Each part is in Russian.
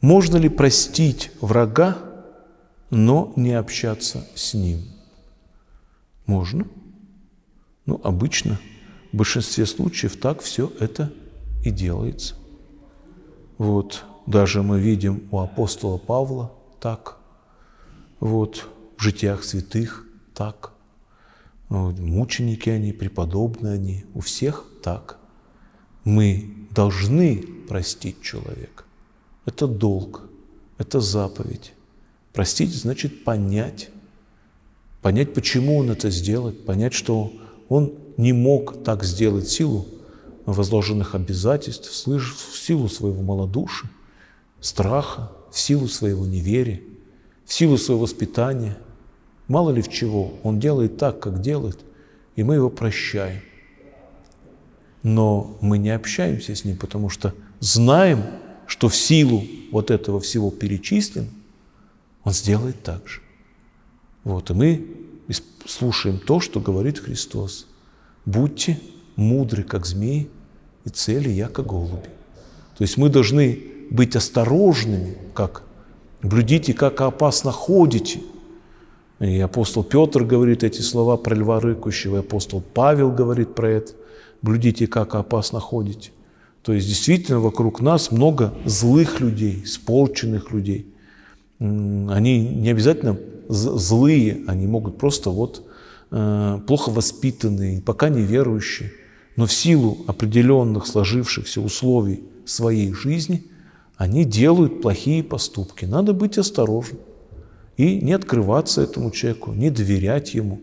Можно ли простить врага, но не общаться с ним? Можно. Ну, обычно в большинстве случаев так все это и делается. Вот, даже мы видим у апостола Павла так, вот, в житиях святых так, вот, мученики они, преподобные они, у всех так. Мы должны простить человека. Это долг, это заповедь. Простить значит понять. Понять, почему он это сделал, понять, что он не мог так сделать в силу возложенных обязательств, в силу своего малодушия, страха, в силу своего неверия, в силу своего воспитания. Мало ли в чего, он делает так, как делает, и мы его прощаем. Но мы не общаемся с ним, потому что знаем, что в силу вот этого всего перечислен, он сделает так же. Вот, и мы слушаем то, что говорит Христос. Будьте мудры, как змеи, и цели я, как голуби. То есть мы должны быть осторожными, как блюдите, как опасно ходите. И апостол Петр говорит эти слова про льва рыкущего, и апостол Павел говорит про это. Блюдите, как опасно ходите. То есть действительно вокруг нас много злых людей, сполченных людей. Они не обязательно злые, они могут просто вот э, плохо воспитанные, пока не верующие, но в силу определенных сложившихся условий своей жизни они делают плохие поступки. Надо быть осторожным и не открываться этому человеку, не доверять ему,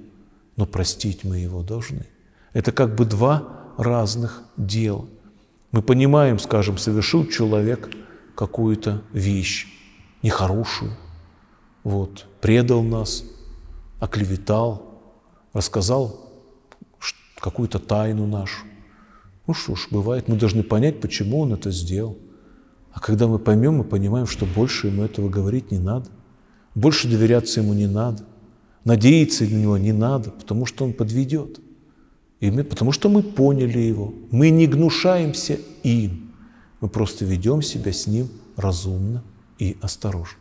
но простить мы его должны. Это как бы два разных дела. Мы понимаем, скажем, совершил человек какую-то вещь нехорошую, вот, предал нас, оклеветал, рассказал какую-то тайну нашу. Ну что ж, бывает, мы должны понять, почему он это сделал. А когда мы поймем, мы понимаем, что больше ему этого говорить не надо, больше доверяться ему не надо, надеяться на него не надо, потому что он подведет. И потому что мы поняли его. Мы не гнушаемся им. Мы просто ведем себя с ним разумно и осторожно.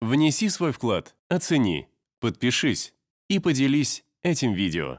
Внеси свой вклад, оцени, подпишись и поделись этим видео.